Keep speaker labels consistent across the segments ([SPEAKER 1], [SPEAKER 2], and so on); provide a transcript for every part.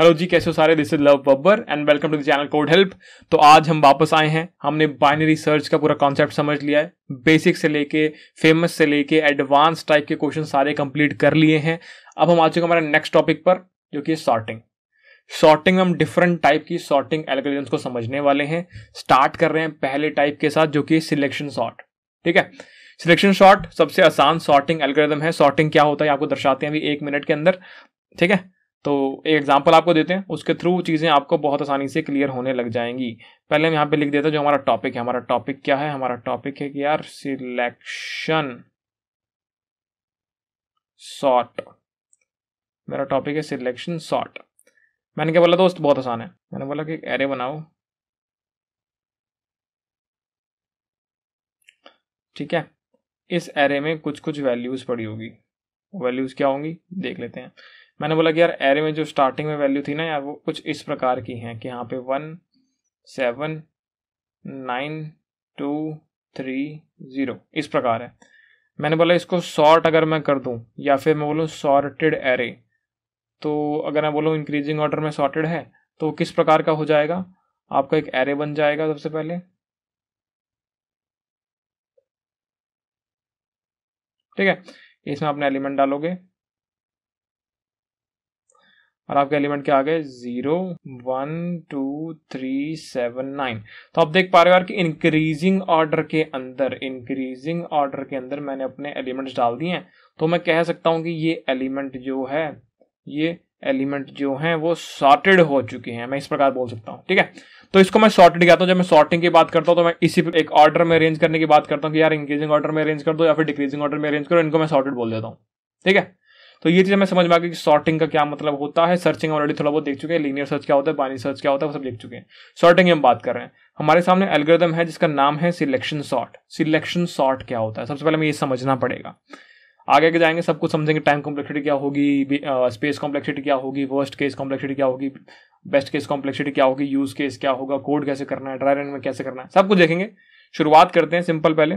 [SPEAKER 1] hello जी कैसे हो सारे this is Love Babbar and welcome to the channel code help तो आज हम वापस आए हैं हमने बाइनरी सर्च का पूरा कॉन्सेप्ट समझ लिया है बेसिक से लेके फेमस से लेके एडवांस टाइप के क्वेश्चन सारे कंप्लीट कर लिए हैं अब हम आ चुके हमारे नेक्स्ट टॉपिक पर जो कि सॉर्टिंग सॉर्टिंग में हम डिफरेंट टाइप की सॉर्टिंग एल्गोरिथम्स को समझने वाले हैं स्टार्ट कर रहे हैं पहले टाइप के साथ जो कि सिलेक्शन सॉर्ट ठीक है सिलेक्शन सॉर्ट सबसे आसान सॉर्टिंग एल्गोरिथम है सॉर्टिंग क्या होता है आपको दर्शाते हैं अभी एक मिनट के अंदर ठीक है तो एक एग्जाम्पल आपको देते हैं उसके थ्रू चीज़ें आपको बहुत आसानी से क्लियर होने लग जाएंगी पहले हम यहाँ पे लिख देते हैं जो हमारा टॉपिक है हमारा टॉपिक क्या है हमारा टॉपिक है कि यार सिलेक्शन सॉर्ट मेरा टॉपिक है सिलेक्शन सॉर्ट मैंने क्या बोला दोस्त बहुत आसान है मैंने बोला कि एरे बनाओ ठीक है इस एरे में कुछ कुछ वैल्यूज़ पड़ी होगी वैल्यूज़ क्या होंगी देख लेते हैं मैंने बोला कि यार एरे में जो स्टार्टिंग में वैल्यू थी ना यार वो कुछ इस प्रकार की हैं कि यहाँ पे one seven nine two three zero इस प्रकार है मैंने बोला इसको सॉर्ट अगर मैं कर दूँ या फिर मैं बोलूँ सॉर्टेड एरे तो अगर मैं बोलूँ इंक्रीजिंग ऑर्डर में सॉर्टेड है तो किस प्रकार का हो जाएगा आपका एक एरे बन जाएगा सबसे पहले ठीक है इसमें आपने एलिमेंट डालोगे और आपके एलिमेंट क्या आ गए zero one two three seven nine तो आप देख पा रहे हो यार कि इंक्रीजिंग ऑर्डर के अंदर इंक्रीजिंग ऑर्डर के अंदर मैंने अपने एलिमेंट्स डाल दिए हैं तो मैं कह सकता हूं कि ये एलिमेंट जो है ये एलिमेंट जो हैं वो सॉर्टेड हो चुके हैं मैं इस प्रकार बोल सकता हूँ ठीक है तो इसको मैं सॉर्टेड कहता हूं जब मैं सॉर्टिंग की बात करता हूं तो मैं इसी एक ऑर्डर में अरेंज करने की बात करता हूं कि यार इंक्रीजिंग ऑर्डर में अरेंज कर दो या फिर डिक्रीजिंग ऑर्डर में अरेंज करो इनको मैं सॉर्टेड बोल देता हूँ ठीक है तो ये चीज़ हमें समझ में आ गई कि सॉर्टिंग का क्या मतलब होता है सर्चिंग ऑलरेडी थोड़ा बहुत देख चुके हैं लीनियर सर्च क्या होता है बाइनरी सर्च क्या होता है वो सब देख चुके हैं सॉर्टिंग की हम बात कर रहे हैं हमारे सामने एल्गोरिदम है जिसका नाम है सिलेक्शन सॉर्ट सिलेक्शन सॉर्ट क्या होता है सबसे पहले हमें ये समझना पड़ेगा आगे के जाएंगे सब कुछ समझेंगे टाइम कॉम्प्लेक्सिटी क्या होगी स्पेस कॉम्प्लेक्सिटी uh, क्या होगी वर्स्ट केस कॉम्प्लेक्सिटी क्या होगी बेस्ट केस कॉम्प्लेक्सिटी क्या होगी यूज केस क्या होगा कोड कैसे करना है ड्राई रन में कैसे करना है सब कुछ देखेंगे शुरुआत करते हैं सिंपल पहले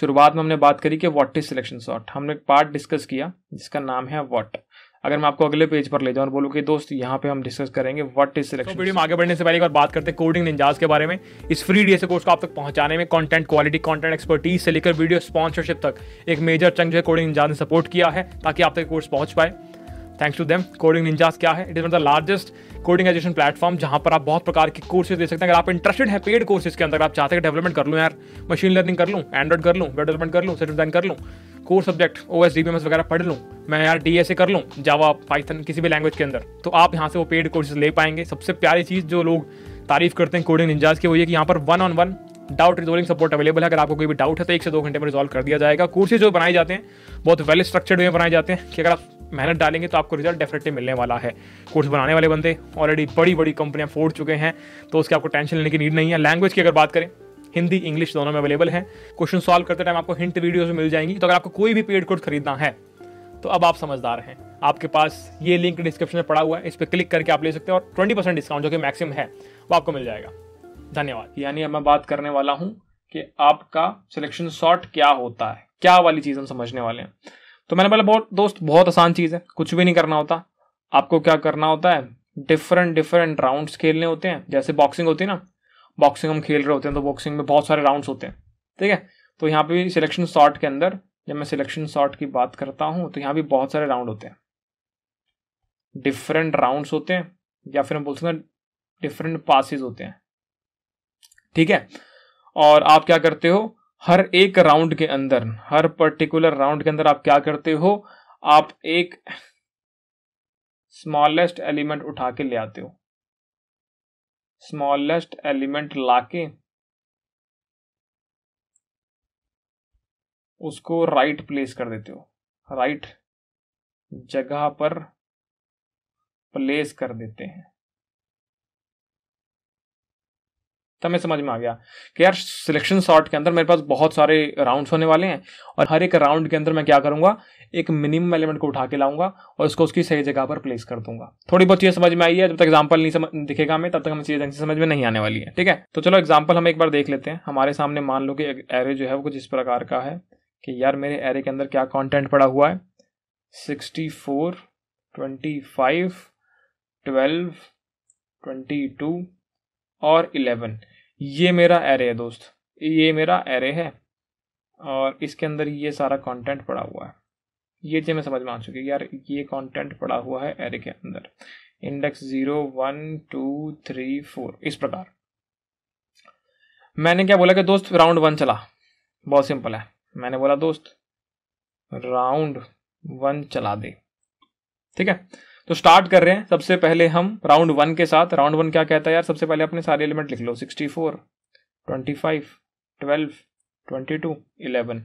[SPEAKER 1] शुरुआत में हमने बात करी कि वॉट इज सिलेक्शन सॉर्ट हमने एक पार्ट डिस्कस किया जिसका नाम है वॉट अगर मैं आपको अगले पेज पर ले जाऊं और बोलूं कि दोस्त यहाँ पे हम डिस्कस करेंगे व्हाट इज सिलेक्शन वीडियो में आगे बढ़ने से पहले एक बार बात करते हैं कोडिंग निंजाज के बारे में इस फ्री डी कोर्स को आप तक पहुंचाने में कंटेंट क्वालिटी कंटेंट एक्सपर्टीज से लेकर वीडियो स्पॉन्सरशिप तक एक मेजर चंग जो है कोडिंग निंजाज ने सपोर्ट किया है ताकि आप तक कोर्स पहुंच पाए thanks to them coding ninjas क्या है it is one the largest coding education platform जहां पर आप बहुत प्रकार के कोर्सेज दे सकते हैं अगर आप इंटरेस्टेड है पेड कोर्सेज के अंदर आप चाहते हैं डेवलपमेंट कर लूँ यार मशीन लर्निंग कर लूँ एंड्रॉइड कर लूँ वेब डेवलपमेंट कर लूँ सेट डिजाइन कर लूँ core subject O S D S वगैरह पढ़ लूँ मैं यार डी एस ए कर लूँ जावा पाइथन किसी भी लैंग्वेज के अंदर तो आप यहाँ से वो पेड कोर्सेज ले पाएंगे सबसे प्यारी चीज़ जो लोग तारीफ करते हैं कोडिंग निंजाज की वो ये कि यहाँ पर one on one doubt resolving support available है अगर आपको कोई भी डाउट है तो एक से दो घंटे में रिजॉल्व कर दिया जाएगा कोर्सेज जो बनाए जाते हैं बहुत वेल स्ट्रक्चर्ड वे बनाए जाते हैं कि अगर आप मेहनत डालेंगे तो आपको रिजल्ट डेफिनेटली मिलने वाला है कोर्स बनाने वाले बंदे ऑलरेडी बड़ी बड़ी कंपनियाँ फोड़ चुके हैं तो उसके आपको टेंशन लेने की नीड नहीं है लैंग्वेज की अगर बात करें हिंदी इंग्लिश दोनों में अवेलेबल है क्वेश्चन सॉल्व करते टाइम आपको हिंट वीडियोज मिल जाएंगी तो अगर आपको कोई भी पेड कोर्स खरीदना है तो अब आप समझदार हैं आपके पास ये लिंक डिस्क्रिप्शन में पड़ा हुआ है इस पर क्लिक करके आप ले सकते हैं और ट्वेंटी परसेंट डिस्काउंट जो कि मैक्सिमम है वो आपको मिल जाएगा धन्यवाद यानी अब मैं बात करने वाला हूँ कि आपका सिलेक्शन शॉर्ट क्या होता है क्या वाली चीज़ हम समझने वाले हैं तो मैंने बोला बहुत दोस्त बहुत आसान चीज़ है कुछ भी नहीं करना होता आपको क्या करना होता है डिफरेंट डिफरेंट राउंड्स खेलने होते हैं जैसे बॉक्सिंग होती है ना बॉक्सिंग हम खेल रहे होते हैं तो बॉक्सिंग में बहुत सारे राउंड्स होते हैं ठीक है तो यहाँ पे सिलेक्शन शॉट के अंदर जब मैं सिलेक्शन शॉट की बात करता हूँ तो यहाँ भी बहुत सारे राउंड होते हैं डिफरेंट राउंड्स होते हैं या फिर हम बोल सकते हैं डिफरेंट पासिस होते हैं ठीक है और आप क्या करते हो हर एक राउंड के अंदर हर पर्टिकुलर राउंड के अंदर आप क्या करते हो आप एक स्मॉलेस्ट एलिमेंट उठा के ले आते हो स्मॉलेस्ट एलिमेंट लाके उसको राइट प्लेस कर देते हो राइट जगह पर प्लेस कर देते हैं तब मैं समझ में आ गया कि यार सिलेक्शन शॉर्ट के अंदर मेरे पास बहुत सारे राउंड्स होने वाले हैं और हर एक राउंड के अंदर मैं क्या करूंगा एक मिनिमम एलिमेंट को उठा के लाऊंगा और उसको उसकी सही जगह पर प्लेस कर दूंगा थोड़ी बहुत चीज़ समझ में आई है जब तक एग्जाम्पल नहीं समझ दिखेगा हमें तब तक हमें चीज़ समझ में नहीं आने वाली है ठीक है तो चलो एग्जाम्पल हम एक बार देख लेते हैं हमारे सामने मान लो कि एरे जो है वो कुछ इस प्रकार का है कि यार मेरे एरे के अंदर क्या कॉन्टेंट पड़ा हुआ है sixty four twenty five twelve twenty two और इलेवन ये मेरा एरे है दोस्त ये मेरा एरे है और इसके अंदर ये सारा कंटेंट पड़ा हुआ है ये चीज़ मैं समझ में आ चुकी यार ये कंटेंट पड़ा हुआ है एरे के अंदर index zero one two three four इस प्रकार मैंने क्या बोला कि दोस्त राउंड वन चला बहुत सिंपल है मैंने बोला दोस्त राउंड वन चला दे ठीक है तो स्टार्ट कर रहे हैं सबसे पहले हम राउंड वन के साथ राउंड वन क्या कहता है यार सबसे पहले अपने सारे एलिमेंट लिख लो sixty four twenty five twelve twenty two eleven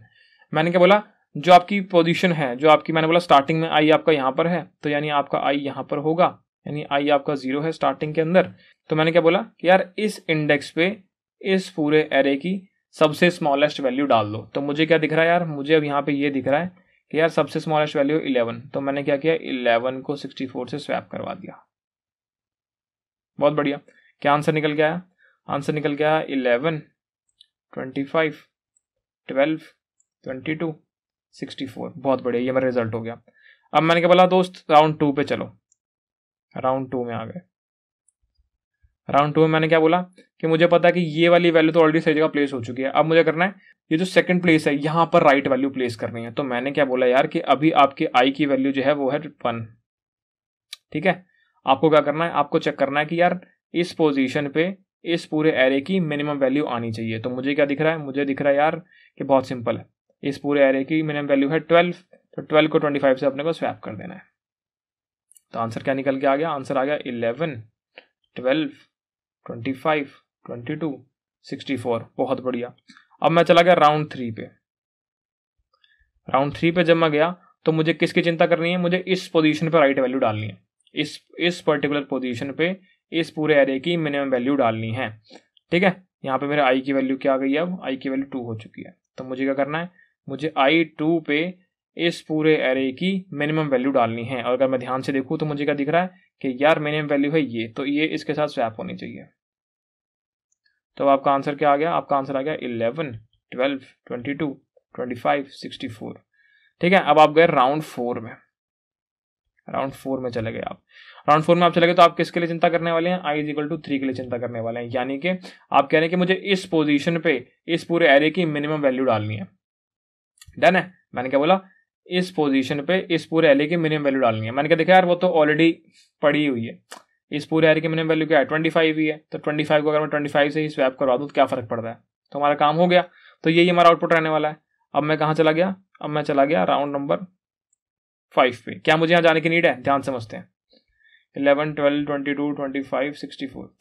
[SPEAKER 1] मैंने क्या बोला जो आपकी पोजीशन है जो आपकी मैंने बोला स्टार्टिंग में आई आपका यहाँ पर है तो यानी आपका आई यहाँ पर होगा यानी आई आपका जीरो है स्टार्टिंग के अंदर तो मैंने क्या बोला कि यार इस इंडेक्स पे इस पूरे एरे की सबसे स्मॉलेस्ट वैल्यू डाल दो तो मुझे क्या दिख रहा है यार मुझे अब यहाँ पे ये दिख रहा है कि यार सबसे स्मॉलेस्ट वैल्यू इलेवन तो मैंने क्या किया इलेवन को सिक्सटी फोर से स्वैप करवा दिया बहुत बढ़िया क्या आंसर निकल गया आंसर निकल गया eleven twenty five twelve twenty two sixty four बहुत बढ़िया ये मेरा रिजल्ट हो गया अब मैंने क्या बोला दोस्त राउंड टू पे चलो राउंड टू में आ गए राउंड टू में मैंने क्या बोला कि मुझे पता है कि ये वाली वैल्यू तो ऑलरेडी सही जगह प्लेस हो चुकी है अब मुझे करना है ये जो सेकंड प्लेस है यहाँ पर राइट वैल्यू प्लेस करनी है तो मैंने क्या बोला यार कि अभी आपके आई की वैल्यू जो है वो है वन ठीक है आपको क्या करना है आपको चेक करना है कि यार इस पोजिशन पे इस पूरे एरे की मिनिमम वैल्यू आनी चाहिए तो मुझे क्या दिख रहा है मुझे दिख रहा है यार कि बहुत सिंपल है इस पूरे एरे की मिनिमम वैल्यू है ट्वेल्व तो ट्वेल्व को ट्वेंटी फाइव से अपने को स्वैप कर देना है तो आंसर क्या निकल के आ गया आंसर आ गया eleven twelve twenty five twenty two sixty four बहुत बढ़िया अब मैं चला गया राउंड थ्री पे राउंड थ्री पे जब मैं गया तो मुझे किसकी चिंता करनी है मुझे इस पोजीशन पे राइट वैल्यू डालनी है इस इस पर्टिकुलर पोजीशन पे इस पूरे एरे की मिनिमम वैल्यू डालनी है ठीक है यहाँ पे मेरे आई की वैल्यू क्या आ गई है अब आई की वैल्यू टू हो चुकी है तो मुझे क्या करना है मुझे आई टू पे इस पूरे एरे की मिनिमम वैल्यू डालनी है और अगर मैं ध्यान से देखूँ तो मुझे क्या दिख रहा है कि यार मिनिमम वैल्यू है ये तो ये इसके साथ स्वैप होनी चाहिए तो आपका आंसर क्या आ गया आपका आंसर आ गया eleven twelve twenty two twenty five sixty four ठीक है अब आप गए राउंड फोर में राउंड फोर में चले गए आप राउंड फोर में आप चले गए तो आप किसके लिए चिंता करने वाले हैं i is equal to three के लिए चिंता करने वाले हैं यानी कि आप कह रहे हैं कि मुझे इस पोजीशन पे इस पूरे एरे की मिनिमम वैल्यू डालनी है डन है मैंने क्या बोला इस पोजीशन पे इस पूरे एरे की मिनिमम वैल्यू डालनी है मैंने क्या देखा यार वो तो ऑलरेडी पड़ी हुई है इस पूरे एरे की मिनिमम वैल्यू क्या है ट्वेंटी फाइव ही है तो ट्वेंटी फाइव को अगर मैं ट्वेंटी फाइव से ही स्वैप करवा दूँ तो क्या फ़र्क पड़ता है तो हमारा काम हो गया तो यही हमारा आउटपुट रहने वाला है अब मैं कहाँ चला गया अब मैं चला गया राउंड नंबर फाइव पे क्या मुझे यहाँ जाने की नीड है ध्यान समझते हैं eleven twelve twenty two twenty five sixty four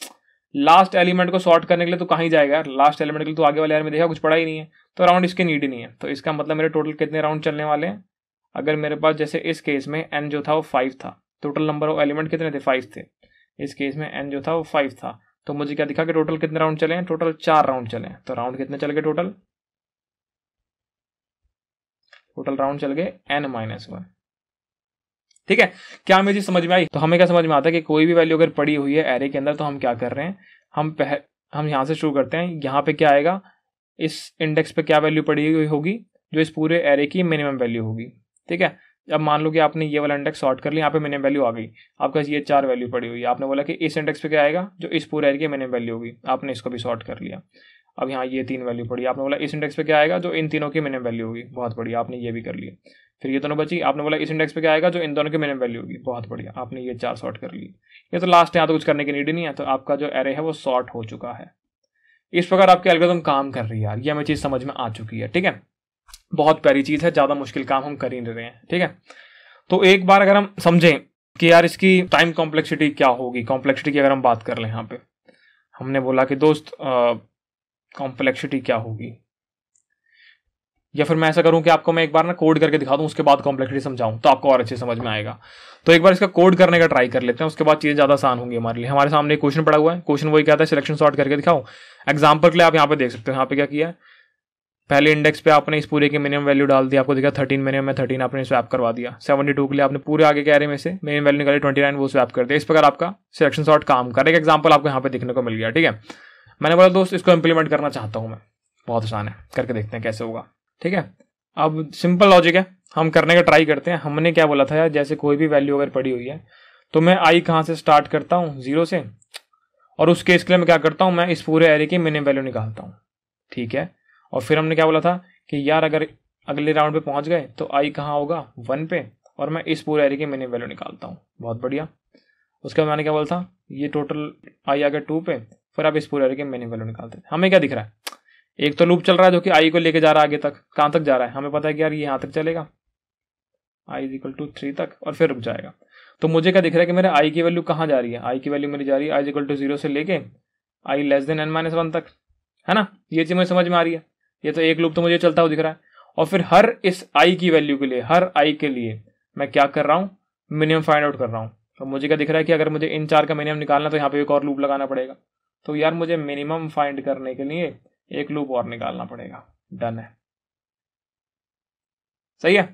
[SPEAKER 1] last element को सॉर्ट करने के लिए तो कहाँ जाएगा यार लास्ट एलिमेंट के लिए तो आगे वाले यार में देखा कुछ पड़ा ही नहीं है तो राउंड इसके नीड ही नहीं है तो इसका मतलब मेरे टोटल कितने राउंड चलने वाले हैं अगर मेरे पास जैसे इस केस में एन जो था वो फाइव था टोटल नंबर ऑफ एलिमेंट कितने थे फाइव थे इस केस में एन जो था वो फाइव था तो मुझे क्या दिखा कि टोटल कितने राउंड चले हैं टोटल चार राउंड चले हैं तो राउंड कितने चल गए टोटल टोटल राउंड चल गए एन माइनस वन ठीक है क्या हमें समझ में आई तो हमें क्या समझ में आता है कि कोई भी वैल्यू अगर पड़ी हुई है एरे के अंदर तो हम क्या कर रहे हैं हम पह, हम यहां से शुरू करते हैं यहां पे क्या आएगा इस इंडेक्स पे क्या वैल्यू पड़ी हुई होगी जो इस पूरे एरे की मिनिमम वैल्यू होगी ठीक है अब मान लो कि आपने ये वाला इंडेक्स शॉर्ट कर लिया यहाँ पे मिनिमम वैल्यू आ गई आपके पास ये चार वैल्यू पड़ी हुई है आपने बोला कि इस इंडेक्स पे क्या आएगा जो इस पूरे एरिया की मिनिमम वैल्यू होगी आपने इसको भी शॉर्ट कर लिया अब यहाँ ये तीन वैल्यू पड़ी आपने बोला इस इंडेक्स पे क्या आएगा जो इन तीनों की मिनिमम वैल्यू होगी बहुत बढ़िया आपने ये भी कर लिया फिर ये दोनों बची आपने बोला इस इंडेक्स पे क्या आएगा जो इन दोनों की मिनिमम वैल्यू होगी बहुत बढ़िया आपने ये चार शॉर्ट कर लिया ये तो लास्ट यहाँ तो कुछ करने की नीड नहीं है तो आपका जो एरे है वो शॉर्ट हो चुका है इस प्रकार आपकी एल्गोदम काम कर रही है यार ये हमें चीज़ समझ में आ चुकी है ठीक है बहुत प्यारी चीज़ है ज़्यादा मुश्किल काम हम कर ही नहीं रहे हैं ठीक है तो एक बार अगर हम समझें कि यार इसकी टाइम कॉम्प्लेक्सिटी क्या होगी कॉम्प्लेक्सिटी की अगर हम बात कर लें यहाँ पे हमने बोला कि दोस्त कॉम्प्लेक्सिटी क्या होगी या फिर मैं ऐसा करूं कि आपको मैं एक बार ना कोड करके दिखा दूं उसके बाद कॉम्प्लेक्सिटी समझाऊं तो आपको और अच्छे समझ में आएगा तो एक बार इसका कोड करने का ट्राई कर लेते हैं उसके बाद चीज़ें ज़्यादा आसान होंगी हमारे लिए हमारे सामने क्वेश्चन पड़ा हुआ है क्वेश्चन वही कहता है सिलेक्शन शॉर्ट करके दिखाऊं एग्जाम्पल के लिए आप यहाँ पे देख सकते हो यहाँ पे क्या किया है पहले इंडेक्स पे आपने इस पूरे की मिनिमम वैल्यू डाल दिया आपको देखा थर्टीन मिनिमम में थर्टीन आपने स्वैप करवा दिया सेवेंटी टू के लिए आपने पूरे आगे एरे में से मिनिमम वैल्यू निकाली ट्वेंटी नाइन वो स्वैप कर दिया इस प्रकार आपका सिलेक्शन शॉर्ट काम कर एक एग्जाम्पल आपको यहाँ पे देखने को मिल गया ठीक है मैंने बोला दोस्त इसको इम्प्लीमेंट करना चाहता हूँ मैं बहुत आसान है करके देखते हैं कैसे होगा ठीक है अब सिंपल लॉजिक है हम करने का ट्राई करते हैं हमने क्या बोला था यार जैसे कोई भी वैल्यू अगर पड़ी हुई है तो मैं आई कहाँ से स्टार्ट करता हूँ जीरो से और उस केस के लिए मैं क्या करता हूँ मैं इस पूरे एरे की मिनिमम वैल्यू निकालता हूँ ठीक है और फिर हमने क्या बोला था कि यार अगर अगले राउंड पे पहुंच गए तो आई कहाँ होगा वन पे और मैं इस पूरे एरिया की मिनिमम वैल्यू निकालता हूँ बहुत बढ़िया उसके बाद मैंने क्या बोला था ये टोटल आई आ गया टू पे फिर आप इस पूरे एरिया की मिनिमम वैल्यू निकालते हैं हमें क्या दिख रहा है एक तो लूप चल रहा है जो कि आई को लेके जा रहा है आगे तक कहाँ तक जा रहा है हमें पता है कि यार ये यहाँ तक चलेगा आई इजिकल टू थ्री तक और फिर रुक जाएगा तो मुझे क्या दिख रहा है कि मेरे आई की वैल्यू कहाँ जा रही है आई की वैल्यू मेरी जा रही है आई इजिकल टू जीरो से लेके i less than N minus one तक है ना ये चीज़ मुझे समझ में आ रही है ये तो एक लूप तो मुझे चलता हुआ दिख रहा है और फिर हर इस आई की वैल्यू के लिए हर आई के लिए मैं क्या कर रहा हूँ मिनिमम फाइंड आउट कर रहा हूँ तो मुझे क्या दिख रहा है कि अगर मुझे इन चार का मिनिमम निकालना तो यहाँ पे एक और लूप लगाना पड़ेगा तो यार मुझे मिनिमम फाइंड करने के लिए एक लूप और निकालना पड़ेगा डन है सही है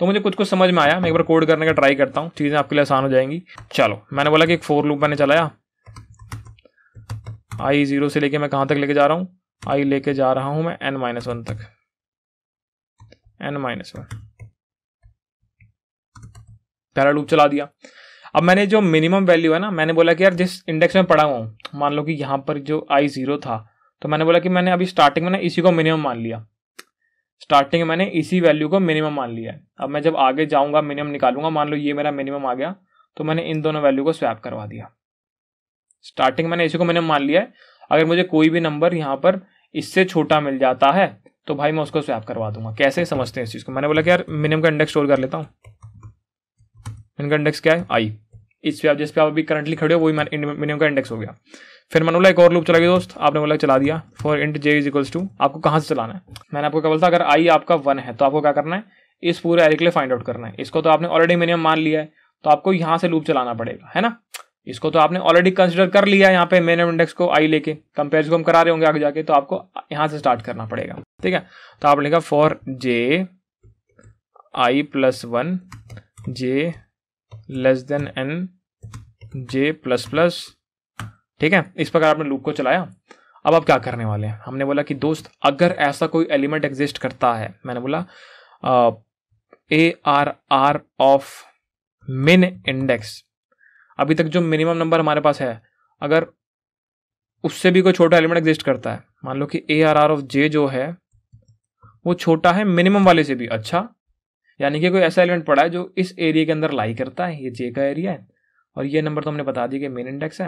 [SPEAKER 1] तो मुझे कुछ कुछ समझ में आया मैं एक बार कोड करने का ट्राई करता हूँ चीज़ें आपके लिए आसान हो जाएंगी चलो मैंने बोला कि एक फोर लूप मैंने चलाया आई जीरो से लेके मैं कहाँ तक लेके जा रहा हूँ आई लेके जा रहा हूं मैं एन माइनस वन तक एन माइनस वन पहला लूप चला दिया अब मैंने जो मिनिमम वैल्यू है ना मैंने बोला कि यार जिस इंडेक्स में पढ़ा हुआ मान लो कि यहां पर जो आई जीरो था तो मैंने बोला कि मैंने अभी स्टार्टिंग में ना इसी को मिनिमम मान लिया स्टार्टिंग में मैंने इसी वैल्यू को मिनिमम मान लिया है अब मैं जब आगे जाऊंगा मिनिमम निकालूंगा मान लो ये मेरा मिनिमम आ गया तो मैंने इन दोनों वैल्यू को स्वैप करवा दिया स्टार्टिंग मैंने इसी को मिनिमम मान लिया है अगर मुझे कोई भी नंबर यहां पर इससे छोटा मिल जाता है तो भाई मैं उसको स्वैप करवा दूंगा कैसे समझते हैं इस चीज़ को मैंने बोला कि यार मिनिमम का इंडेक्स स्टोर कर लेता हूँ मिनिम का इंडेक्स क्या है आई इस पे आप जिस पे आप अभी करंटली खड़े हो वही मिनिमम का इंडेक्स हो गया फिर मैंने बोला एक और लूप चला गया दोस्त आपने बोला चला दिया for int j is equals to आपको कहाँ से चलाना है मैंने आपको क्या बोलता अगर आई आपका वन है तो आपको क्या करना है इस पूरे एरिक फाइंड आउट करना है इसको तो आपने ऑलरेडी मिनिमम मान लिया है तो आपको यहाँ से लूप चलाना पड़ेगा है ना इसको तो आपने ऑलरेडी कंसिडर कर लिया यहाँ पे मेन इंडेक्स को आई लेके कंपेयर को हम करा रहे होंगे आगे जाके तो आपको यहां से स्टार्ट करना पड़ेगा ठीक है तो आप लिखा for j i plus one j less than n j plus plus ठीक है इस प्रकार आपने लूप को चलाया अब आप क्या करने वाले हैं हमने बोला कि दोस्त अगर ऐसा कोई एलिमेंट एग्जिस्ट करता है मैंने बोला a r r of min index अभी तक जो मिनिमम नंबर हमारे पास है अगर उससे भी कोई छोटा एलिमेंट एग्जिस्ट करता है मान लो कि a r r of j जो है वो छोटा है मिनिमम वाले से भी अच्छा यानी कि कोई ऐसा एलिमेंट पड़ा है जो इस एरिया के अंदर लाई करता है ये जे का एरिया है और ये नंबर तो हमने बता दिया कि मेन इंडेक्स है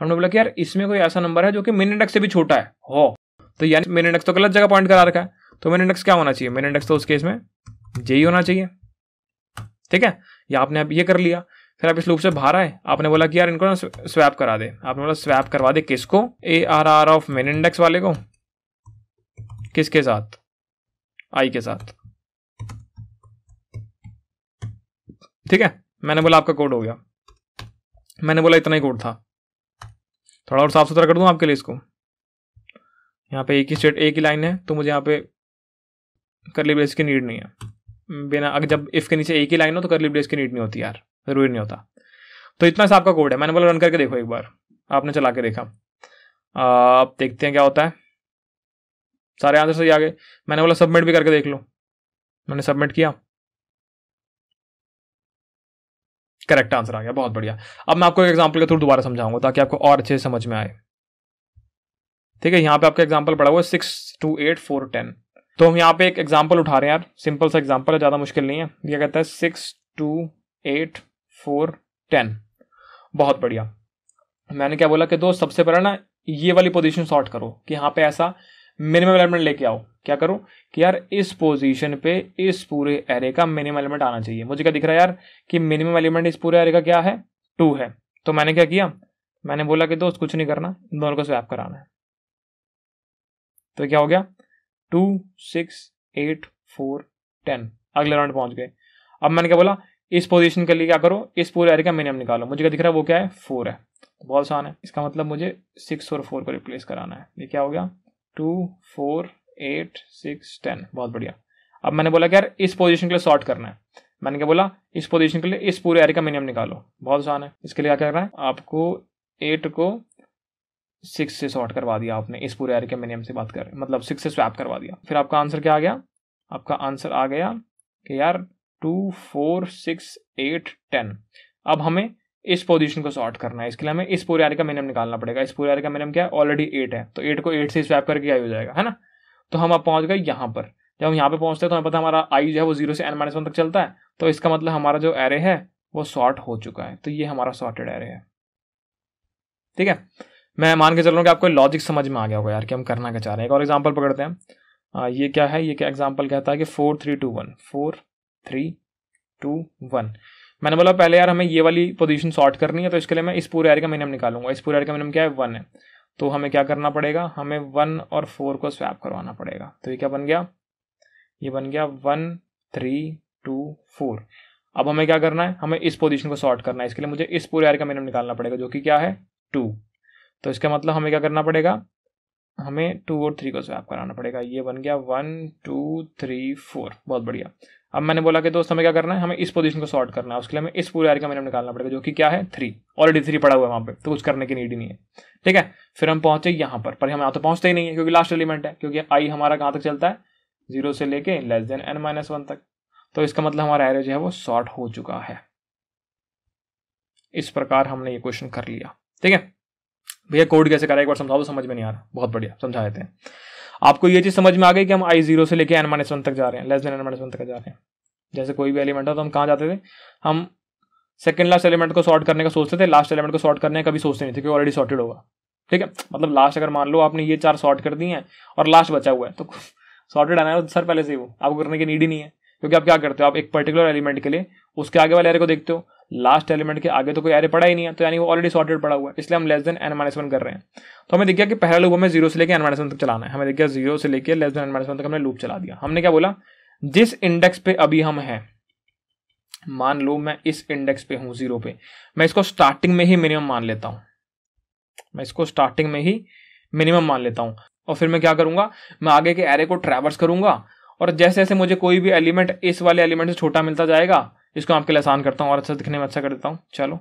[SPEAKER 1] हमने बोला कि यार इसमें कोई ऐसा नंबर है जो कि मेन इंडेक्स से भी छोटा है हो तो यानी मेन इंडेक्स तो गलत जगह पॉइंट करा रखा है तो मेन इंडेक्स क्या होना चाहिए मेन इंडेक्स तो उस केस में जे ही होना चाहिए ठीक है या आपने अब ये कर लिया फिर आप इस लूप से बाहर आए आपने बोला कि यार इनको ना स्वैप करा दे आपने बोला स्वैप करवा दे किसको a r r of min index वाले को किसके साथ आई के साथ ठीक है मैंने बोला आपका कोड हो गया मैंने बोला इतना ही कोड था थोड़ा और साफ सुथरा कर दूं आपके लिए इसको यहाँ पे एक ही स्टेट एक ही लाइन है तो मुझे यहाँ पे करली ब्रेस की नीड नहीं है बिना अगर जब इफ़ के नीचे एक ही लाइन हो तो करली ब्रेस की नीड नहीं होती यार जरूरी नहीं होता तो इतना सा आपका कोड है बोला रन करके देखो एक बार आपने चला के देखा आप देखते हैं क्या होता है सारे आंसर सही आ गए मैंने बोला सबमिट भी करके देख लो मैंने सबमिट किया करेक्ट आंसर आ गया बहुत बढ़िया अब मैं आपको एक एग्जाम्पल के थ्रू दोबारा समझाऊंगा ताकि आपको और अच्छे से समझ में आए ठीक है यहाँ पे आपका एग्जाम्पल पड़ा हुआ है six two eight four ten तो हम यहाँ पे एक एग्जाम्पल उठा रहे हैं यार सिंपल सा एग्जाम्पल है ज़्यादा मुश्किल नहीं है यह कहता है six two eight four ten बहुत बढ़िया मैंने क्या बोला कि दोस्त सबसे पहले ना ये वाली पोजीशन शॉर्ट करो कि यहां पे ऐसा मिनिमम एलिमेंट लेके आओ क्या करो कि यार इस पोजीशन पे इस पूरे एरे का मिनिमम एलिमेंट आना चाहिए मुझे क्या दिख रहा है यार कि मिनिमम एलिमेंट इस पूरे एरे का क्या है टू है तो मैंने क्या किया मैंने बोला कि दोस्त कुछ नहीं करना इन दोनों को स्वैप कराना है तो क्या हो गया two six eight four ten अगले राउंड पहुंच गए अब मैंने क्या बोला इस पोजीशन के लिए क्या करो इस पूरे एरिया का मिनिमम निकालो मुझे क्या दिख रहा है वो क्या है फोर है बहुत आसान है इसका मतलब मुझे सिक्स और फोर को रिप्लेस कराना है ये क्या हो गया two four eight six ten बहुत बढ़िया अब मैंने बोला कि यार इस पोजीशन के लिए शॉर्ट करना है मैंने क्या बोला इस पोजीशन के लिए इस पूरे एरिया का मिनिमम निकालो बहुत आसान है इसके लिए क्या करना है आपको एट को सिक्स से शॉर्ट करवा दिया आपने इस पूरे एरिया के मिनिमम से बात कर मतलब सिक्स से स्वैप करवा दिया फिर आपका आंसर क्या आ गया आपका आंसर आ गया कि यार two four six eight ten अब हमें इस पोजीशन को सॉर्ट करना है इसके लिए हमें इस पूरे आर का मिनिमम निकालना पड़ेगा इस पूरे आर का मिनिमम क्या है ऑलरेडी एट है तो एट को एट से स्वैप करके आई हो जाएगा है ना तो हम अब पहुंच गए यहाँ पर जब हम यहाँ पे पहुंचते हैं तो हमें पता हमारा आई जो है वो जीरो से एन माइनस वन तक चलता है तो इसका मतलब हमारा जो एरे है वो सॉर्ट हो चुका है तो ये हमारा सॉर्टेड एरे है ठीक है मैं मान के चल रहा हूँ कि आपको लॉजिक समझ में आ गया होगा यार कि हम करना क्या चाह रहे हैं एक और एग्जाम्पल पकड़ते हैं आ, ये क्या है ये क्या एग्जाम्पल कहता है कि four three two one four three two one मैंने बोला पहले यार हमें ये वाली पोजीशन सॉर्ट करनी है तो इसके लिए मैं इस पूरे एयर का मिनिमम निकालूंगा इस पूरे एयर का मिनिमम क्या है वन है तो हमें क्या करना पड़ेगा हमें वन और फोर को स्वैप करवाना पड़ेगा तो ये क्या बन गया ये बन गया वन थ्री टू फोर अब हमें क्या करना है हमें इस पोजीशन को सॉर्ट करना है इसके लिए मुझे इस पूरे एयर का मिनिमम निकालना पड़ेगा जो कि क्या है टू तो इसका मतलब हमें क्या करना पड़ेगा हमें टू और थ्री को स्वैप कराना पड़ेगा ये बन गया वन टू थ्री फोर बहुत बढ़िया अब मैंने बोला कि दोस्त हमें क्या करना है हमें इस पोजीशन को सॉर्ट करना है उसके लिए हमें इस पूरे एरिया का मिनिमम निकालना पड़ेगा जो कि क्या है थ्री ऑलरेडी थ्री पड़ा हुआ है वहाँ पे तो कुछ करने की नीड ही नहीं है ठीक है फिर हम पहुंचे यहाँ पर पर हम यहाँ तो पहुंचते ही नहीं है क्योंकि लास्ट एलिमेंट है क्योंकि आई हमारा कहाँ तक चलता है जीरो से लेके less than N minus one तक तो इसका मतलब हमारा एरिया जो है वो सॉर्ट हो चुका है इस प्रकार हमने ये क्वेश्चन कर लिया ठीक है भैया कोड कैसे करा एक बार समझाओ तो समझ में नहीं आ रहा बहुत बढ़िया समझा देते हैं आपको ये चीज़ समझ में आ गई कि हम आई जीरो से लेके एन माइनस वन तक जा रहे हैं less than N minus one तक जा रहे हैं जैसे कोई भी एलिमेंट हो तो हम कहाँ जाते थे हम सेकेंड लास्ट एलिमेंट को सॉर्ट करने का सोचते थे लास्ट एलिमेंट को सॉर्ट करने का कभी सोचते नहीं थे कि ऑलरेडी सॉर्टेड होगा ठीक है मतलब लास्ट अगर मान लो आपने ये चार सॉर्ट कर दी हैं और लास्ट बचा हुआ है तो सॉर्टेड आना है तो सर पहले से वो आपको करने की नीड ही नहीं है क्योंकि आप क्या करते हो आप एक पर्टिकुलर एलिमेंट के लिए उसके आगे वाले एरे को देखते हो लास्ट एलिमेंट के आगे तो कोई एरे पड़ा ही नहीं है तो यानी वो ऑलरेडी सॉर्टेड पड़ा हुआ है इसलिए हम less than N minus one कर रहे हैं तो हमें देखिए कि पहला लूप हमें जीरो से लेकर एन माइनस वन तक चलाना है हमें देखिए जीरो से लेकर less than N minus one तक हमने लूप चला दिया हमने क्या बोला जिस इंडेक्स पे अभी हम हैं मान लो मैं इस इंडेक्स पे हूँ जीरो पे मैं इसको स्टार्टिंग में ही मिनिमम मान लेता हूँ मैं इसको स्टार्टिंग में ही मिनिमम मान लेता हूँ और फिर मैं क्या करूंगा मैं आगे के एरे को ट्रैवर्स करूंगा और जैसे जैसे मुझे कोई भी एलिमेंट इस वाले एलिमेंट से छोटा मिलता जाएगा इसको आपके लिए आसान करता हूँ और अच्छा दिखने में अच्छा कर देता हूँ चलो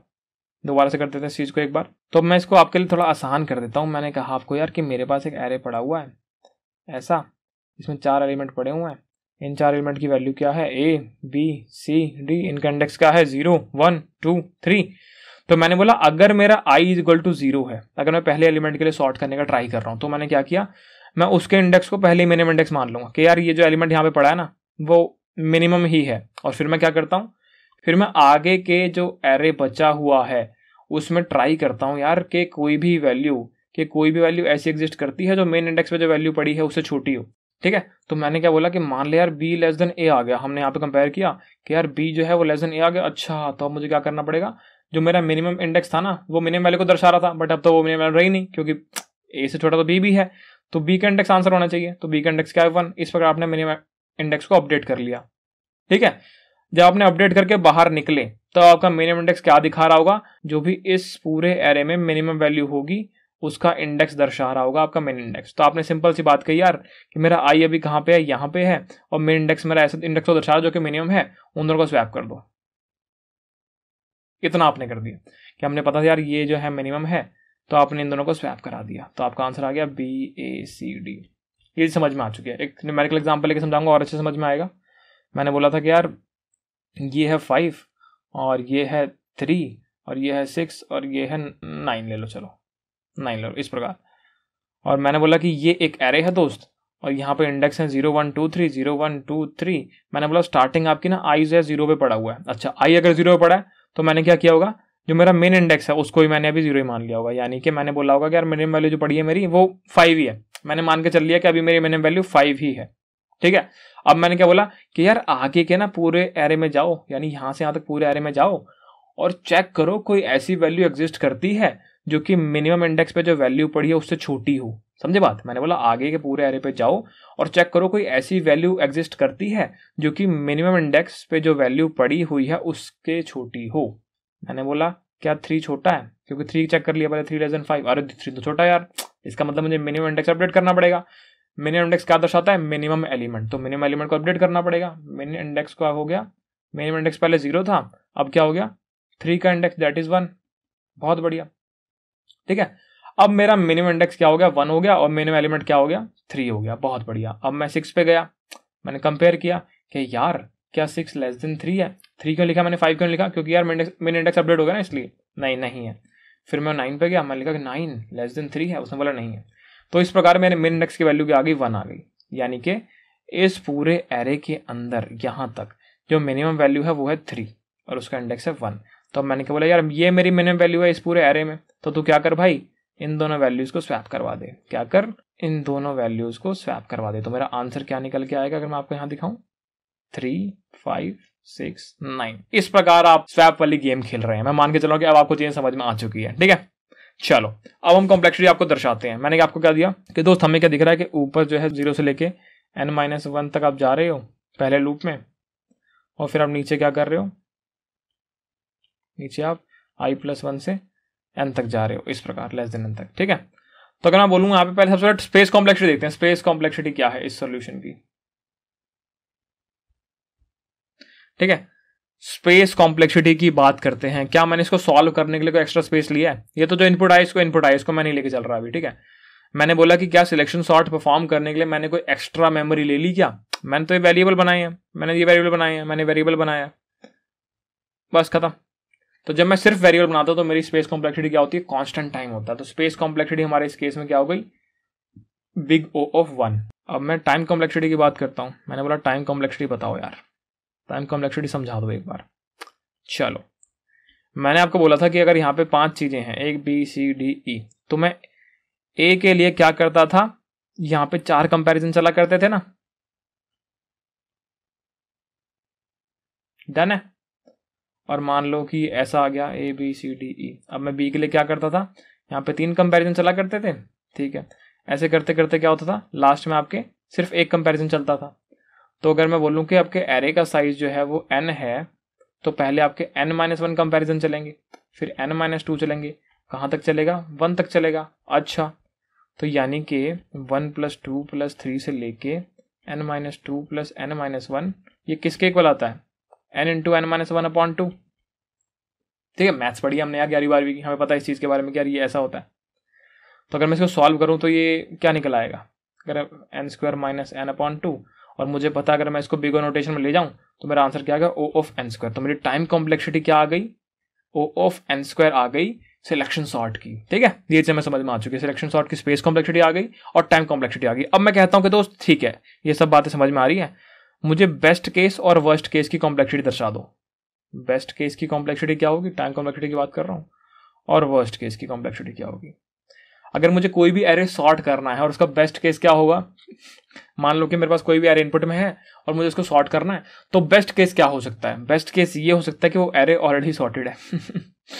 [SPEAKER 1] दोबारा से कर देते हैं इस चीज़ को एक बार तो मैं इसको आपके लिए थोड़ा आसान कर देता हूँ मैंने कहा आपको यार कि मेरे पास एक एरे पड़ा हुआ है ऐसा इसमें चार एलिमेंट पड़े हुए हैं इन चार एलिमेंट की वैल्यू क्या है ए बी सी डी इनका इंडेक्स क्या है जीरो वन टू थ्री तो मैंने बोला अगर मेरा i is equal to zero है अगर मैं पहले एलिमेंट के लिए सॉर्ट करने का ट्राई कर रहा हूँ तो मैंने क्या किया मैं उसके इंडेक्स को पहले मिनिमम इंडेक्स मान लूंगा कि यार ये जो एलिमेंट यहाँ पे पड़ा है ना वो मिनिमम ही है और फिर मैं क्या करता हूँ फिर मैं आगे के जो एरे बचा हुआ है उसमें ट्राई करता हूँ यार के कोई भी वैल्यू कि कोई भी वैल्यू ऐसी एग्जिस्ट करती है जो मेन इंडेक्स पे जो वैल्यू पड़ी है उससे छोटी हो ठीक है तो मैंने क्या बोला कि मान लिया यार बी लेस देन ए आ गया हमने यहाँ पे कंपेयर किया कि यार बी जो है वो लेस देन ए आ गया अच्छा तो अब मुझे क्या करना पड़ेगा जो मेरा मिनिमम इंडेक्स था ना वो मिनिमम वैल्यू को दर्शा रहा था बट अब तो वो मिनिमम वैल्यू रही नहीं क्योंकि ए से छोटा तो बी भी है तो बी का इंडेक्स आंसर होना चाहिए तो बी का इंडेक्स क्या है वन इस प्रकार आपने मिनिमम इंडेक्स को अपडेट कर लिया ठीक है जब आपने अपडेट करके बाहर निकले तो आपका मिनिमम इंडेक्स क्या दिखा रहा होगा जो भी इस पूरे एरे में मिनिमम वैल्यू होगी उसका इंडेक्स दर्शा रहा होगा आपका मेन इंडेक्स तो आपने सिंपल सी बात कही यार कि मेरा आई अभी कहाँ पे है यहाँ पे है और मेन इंडेक्स मेरा ऐसा इंडेक्स को तो दर्शा रहा जो कि मिनिमम है उन दोनों को स्वैप कर दो इतना आपने कर दिया कि हमने पता था यार ये जो है मिनिमम है तो आपने इन दोनों को स्वैप करा दिया तो आपका आंसर आ गया बी ए सी डी ये समझ में आ चुकी है एक न्यूमेरिकल एग्जाम्पल लेके समझाऊंगा और अच्छे समझ में आएगा मैंने बोला था कि यार ये है फाइव और ये है थ्री और ये है सिक्स और ये है नाइन ले लो चलो नाइन ले लो इस प्रकार और मैंने बोला कि ये एक एरे है दोस्त और यहाँ पे इंडेक्स है zero one two three zero one two three मैंने बोला स्टार्टिंग आपकी ना आई जो है जीरो पे पड़ा हुआ है अच्छा आई अगर जीरो पे पड़ा है तो मैंने क्या किया होगा जो मेरा मेन इंडेक्स है उसको ही मैंने अभी जीरो ही मान लिया होगा यानी कि मैंने बोला होगा कि यार मिनिमम वैल्यू जो पड़ी है मेरी वो फाइव ही है मैंने मान के चल लिया कि अभी मेरी मिनिमम वैल्यू फाइव ही है ठीक है अब मैंने क्या बोला कि यार आगे के ना पूरे एरे में जाओ यानी यहां से यहां तक पूरे एरे में जाओ और चेक करो कोई ऐसी वैल्यू एग्जिस्ट करती है जो कि मिनिमम इंडेक्स पे जो वैल्यू पड़ी है उससे छोटी हो समझे बात मैंने बोला आगे के पूरे एरे पे जाओ और चेक करो कोई ऐसी वैल्यू एग्जिस्ट करती है जो कि मिनिमम इंडेक्स पे जो वैल्यू पड़ी हुई है उसके छोटी हो मैंने बोला क्या थ्री छोटा है क्योंकि थ्री चेक कर लिया पहले थ्री लेस फाइव अरे थ्री तो छोटा यार इसका मतलब मुझे मिनिमम इंडेक्स अपडेट करना पड़ेगा मिनिमम इंडेक्स क्या दर्शाता है मिनिमम एलिमेंट तो मिनिमम एलिमेंट को अपडेट करना पड़ेगा मिनिमम इंडेक्स का हो गया मिनिमम इंडेक्स पहले जीरो था अब क्या हो गया थ्री का इंडेक्स दैट इज वन बहुत बढ़िया ठीक है अब मेरा मिनिमम इंडेक्स क्या हो गया वन हो गया और मिनिमम एलिमेंट क्या हो गया थ्री हो गया बहुत बढ़िया अब मैं सिक्स पे गया मैंने कंपेयर किया कि यार क्या सिक्स लेस देन थ्री है थ्री क्यों लिखा मैंने फाइव क्यों लिखा क्योंकि यार मिन इंडेक्स अपडेट हो गया ना इसलिए नहीं नहीं है फिर मैं नाइन पे गया मैंने लिखा कि नाइन लेस देन थ्री है उसने बोला नहीं है तो इस प्रकार मेरे मिन इंडेक्स की वैल्यू की आ गई वन आ गई यानी कि इस पूरे एरे के अंदर यहाँ तक जो मिनिमम वैल्यू है वो है थ्री और उसका इंडेक्स है वन तो मैंने क्या बोला यार ये मेरी मिनिमम वैल्यू है इस पूरे एरे में तो तू क्या कर भाई इन दोनों वैल्यूज़ को स्वैप करवा दे क्या कर इन दोनों वैल्यूज़ को स्वैप करवा दे तो मेरा आंसर क्या निकल के आएगा अगर मैं आपको यहाँ दिखाऊं थ्री फाइव सिक्स नाइन इस प्रकार आप स्वैप वाली गेम खेल रहे हैं मैं मान के चलो कि अब आपको चीज़ें समझ में आ चुकी है ठीक है चलो अब हम कॉम्प्लेक्सिटी आपको दर्शाते हैं मैंने आपको क्या दिया कि दोस्त हमें क्या दिख रहा है कि ऊपर जो है जीरो से लेके एन माइनस वन तक आप जा रहे हो पहले लूप में और फिर आप नीचे क्या कर रहे हो नीचे आप आई प्लस वन से एन तक जा रहे हो इस प्रकार लेस देन एन तक ठीक है तो अगर मैं बोलूंगा यहाँ पे पहले सबसे पहले स्पेस कॉम्प्लेक्सिटी देखते हैं स्पेस कॉम्प्लेक्सिटी क्या है इस सोल्यूशन की ठीक है स्पेस कॉम्प्लेक्सिटी की बात करते हैं क्या मैंने इसको सॉल्व करने के लिए कोई एक्स्ट्रा स्पेस लिया है ये तो जो इनपुट आया इसको इनपुट आया इसको मैं नहीं लेके चल रहा अभी ठीक है मैंने बोला कि क्या सिलेक्शन सॉर्ट परफॉर्म करने के लिए मैंने कोई एक्स्ट्रा मेमोरी ले ली क्या मैंने तो ये वेरिएबल बनाए हैं मैंने ये वेरिएबल बनाए हैं मैंने वेरिएबल बनाया बस खत्म तो जब मैं सिर्फ वेरिएबल बनाता हूँ तो मेरी स्पेस कॉम्प्लेक्सिटी क्या होती है कॉन्स्टेंट टाइम होता है तो स्पेस कॉम्प्लेक्सिटी हमारे इस केस में क्या हो गई बिग ओ ऑफ वन अब मैं टाइम कॉम्प्लेक्सिटी की बात करता हूँ मैंने बोला टाइम कॉम्प्लेक्सिटी बताओ यार प्राइम तो कॉम्प्लेक्सिटी समझा दो एक बार चलो मैंने आपको बोला था कि अगर यहाँ पे पांच चीज़ें हैं एक बी सी डी ई तो मैं ए के लिए क्या करता था यहाँ पे चार कंपैरिजन चला करते थे ना डन है और मान लो कि ऐसा आ गया ए बी सी डी ई अब मैं बी के लिए क्या करता था यहाँ पे तीन कंपैरिजन चला करते थे ठीक है ऐसे करते करते क्या होता था लास्ट में आपके सिर्फ एक कंपैरिजन चलता था तो अगर मैं बोलूँ कि आपके एरे का साइज जो है वो एन है तो पहले आपके एन माइनस वन कंपेरिजन चलेंगे फिर एन माइनस टू चलेंगे कहाँ तक चलेगा वन तक चलेगा अच्छा तो यानी कि one plus two plus three से लेके N minus two plus N minus one ये किसके इक्वल आता है N into N minus one upon two ठीक है मैथ्स पढ़ी हमने यार ग्यारहवीं बारहवीं की हमें पता है इस चीज़ के बारे में यार ये ऐसा होता है तो अगर मैं इसको सॉल्व करूँ तो ये क्या निकल आएगा अगर N square minus N upon two और मुझे पता अगर मैं इसको बिगो नोटेशन में ले जाऊं तो मेरा आंसर क्या आ गया ओ ऑफ एन स्क्वायर तो मेरी टाइम कॉम्प्लेक्सिटी क्या आ गई ओ ऑफ एन स्क्वायर आ गई सिलेक्शन सॉर्ट की ठीक है ये चीज़ मैं समझ में आ चुकी है सिलेक्शन सॉर्ट की स्पेस कॉम्प्लेक्सिटी आ गई और टाइम कॉम्प्लेक्सिटी आ गई अब मैं कहता हूँ कि दोस्त ठीक है ये सब बातें समझ में आ रही है मुझे बेस्ट केस और वर्स्ट केस की कॉम्प्लेक्सिटी दर्शा दो बेस्ट केस की कॉम्प्लेक्सिटी क्या होगी टाइम कॉम्प्लेक्सिटी की बात कर रहा हूँ और वर्स्ट केस की कॉम्प्लेक्सिटी क्या होगी अगर मुझे कोई भी एरे सॉर्ट करना है और उसका बेस्ट केस क्या होगा मान लो कि मेरे पास कोई भी एरे इनपुट में है और मुझे उसको सॉर्ट करना है तो बेस्ट केस क्या हो सकता है बेस्ट केस ये हो सकता है कि वो एरे ऑलरेडी सॉर्टेड है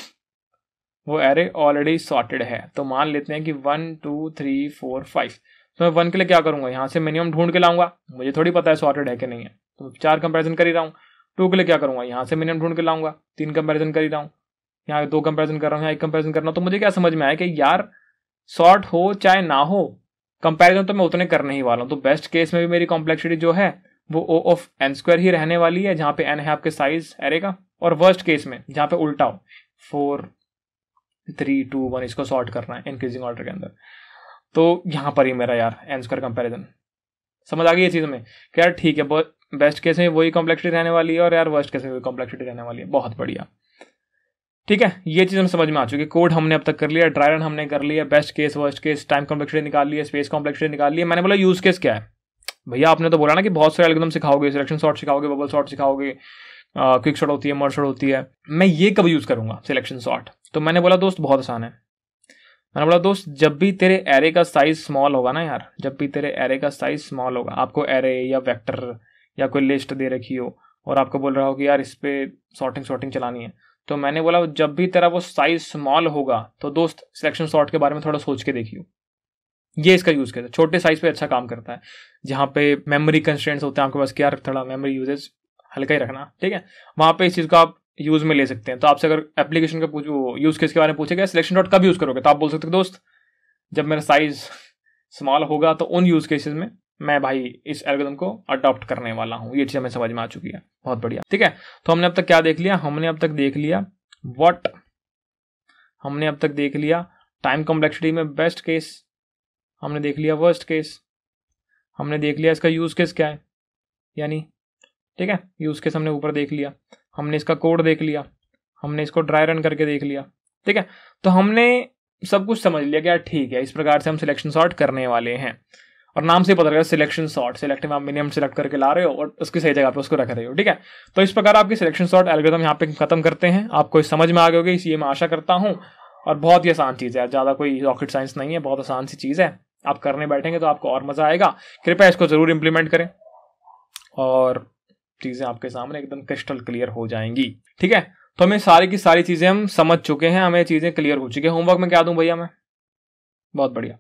[SPEAKER 1] वो एरे ऑलरेडी सॉर्टेड है तो मान लेते हैं कि one two three four five तो मैं वन के लिए क्या करूंगा यहाँ से मिनिमम ढूंढ के लाऊंगा मुझे थोड़ी पता है सॉर्टेड है कि नहीं है तो चार कंपेरिजन कर ही रहा हूँ टू के लिए क्या करूंगा यहाँ से मिनिमम ढूंढ के लाऊंगा तीन कंपेरिजन कर ही रहा हूँ यहाँ दो कंपेरिजन कर रहा हूँ यहाँ एक कंपेरिजन कर रहा हूँ तो मुझे क्या समझ में आया कि यार शॉर्ट हो चाहे ना हो कंपैरिजन तो मैं उतने करने ही वाला हूँ तो बेस्ट केस में भी मेरी कॉम्प्लेक्सिटी जो है वो ओ ऑफ एन स्क्वायर ही रहने वाली है जहां पे एन है आपके साइज एरे का और वर्स्ट केस में जहां पे उल्टा हो फोर थ्री टू वन इसको शॉर्ट करना है इंक्रीजिंग ऑर्डर के अंदर तो यहां पर ही मेरा यार एन स्क्वायर कंपेरिजन समझ आ गई ये चीज़ में क्या ठीक है बेस्ट केस में वही कॉम्प्लेक्सिटी रहने वाली है और यार वर्स्ट केस में वही कॉम्प्लेक्सिटी रहने वाली है बहुत बढ़िया ठीक है ये चीज़ हम समझ में आ चुकी है कोड हमने अब तक कर लिया ड्राई रन हमने कर लिया best case worst case time complexity निकाल लिया स्पेस कॉम्प्लेक्सिटी निकाल लिया मैंने बोला यूज़ केस क्या है भैया आपने तो बोला ना कि बहुत सारे एलगम सिखाओगे सिलेक्शन शॉट सिखाओगे बबल शॉट सिखाओगे क्विक शॉट होती है मर शॉट होती है मैं ये कब यूज़ करूँगा सिलेक्शन शॉट तो मैंने बोला दोस्त बहुत आसान है मैंने बोला दोस्त जब भी तेरे एरे का साइज स्मॉल होगा ना यार जब भी तेरे एरे का साइज स्मॉल होगा आपको एरे या वेक्टर या कोई लिस्ट दे रखी हो और आपको बोल रहा हो कि यार इस पर शॉर्टिंग शॉर्टिंग चलानी है तो मैंने बोला जब भी तेरा वो साइज स्मॉल होगा तो दोस्त सिलेक्शन शॉर्ट के बारे में थोड़ा सोच के देखियो ये इसका यूज़ करता है छोटे साइज पे अच्छा काम करता है जहां पे मेमोरी कंस्टेंट्स होते हैं आपके पास क्या थोड़ा मेमोरी यूजेज हल्का ही रखना ठीक है वहां पे इस चीज़ को आप यूज़ में ले सकते हैं तो आपसे अगर एप्लीकेशन का पूछो यूज़ केस के बारे में पूछेगा सिलेक्शन डॉट कब यूज़ करोगे तो आप बोल सकते हो दोस्त जब मेरा साइज स्मॉल होगा तो उन यूज़ केसेज में मैं भाई इस एल्गोरिथम को अडॉप्ट करने वाला हूँ ये चीज़ हमें समझ में आ चुकी है बहुत बढ़िया ठीक है तो हमने अब तक क्या देख लिया हमने अब तक देख लिया वट हमने अब तक देख लिया टाइम कॉम्प्लेक्सिटी में बेस्ट केस हमने देख लिया वर्स्ट केस हमने देख लिया इसका यूज़ केस क्या है यानी ठीक है यूज़ केस हमने ऊपर देख लिया हमने इसका कोड देख लिया हमने इसको ड्राई रन करके देख लिया ठीक है तो हमने सब कुछ समझ लिया क्या यार ठीक है इस प्रकार से हम सिलेक्शन सॉर्ट करने वाले हैं और नाम से पता लगा सिलेक्शन शॉर्ट सिलेक्टिव आप मिनिमम सिलेक्ट करके ला रहे हो और उसकी सही जगह पे उसको रख रहे हो ठीक है तो इस प्रकार आपकी सिलेक्शन शॉर्ट एल्गोरिथम यहाँ पे खत्म करते हैं आपको समझ में आ गए होगी इसलिए मैं आशा करता हूँ और बहुत ही आसान चीज़ है ज़्यादा कोई रॉकेट साइंस नहीं है बहुत आसान सी चीज़ है आप करने बैठेंगे तो आपको और मज़ा आएगा कृपया इसको ज़रूर इम्प्लीमेंट करें और चीज़ें आपके सामने एकदम क्रिस्टल क्लियर हो जाएंगी ठीक है तो हमें सारी की सारी चीज़ें हम समझ चुके हैं हमें चीज़ें क्लियर हो चुकी है होमवर्क में क्या दूँ भैया मैं बहुत बढ़िया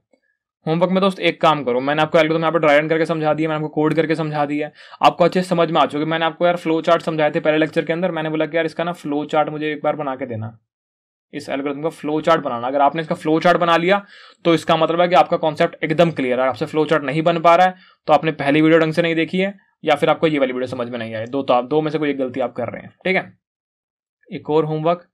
[SPEAKER 1] होमवर्क में दोस्त एक काम करो मैंने आपको एल्गोरिथम यहाँ पर ड्राई करके समझा दिया मैंने आपको कोड करके समझा दिया आपको अच्छे समझ में आ चुके मैंने आपको यार फ्लो चार्ट समझाए थे पहले लेक्चर के अंदर मैंने बोला कि यार इसका ना फ्लो चार्ट मुझे एक बार बना के देना इस एल्गोरिथम का फ्लो चार्ट बनाना अगर आपने इसका फ्लो चार्ट बना लिया तो इसका मतलब है कि आपका कॉन्सेप्ट एकदम क्लियर है आपसे फ्लो चार्ट नहीं बन पा रहा है तो आपने पहली वीडियो ढंग से नहीं देखी है या फिर आपको ये वाली वीडियो समझ में नहीं आई दो तो आप दो में से कोई एक गलती आप कर रहे हैं ठीक है एक और होमवर्क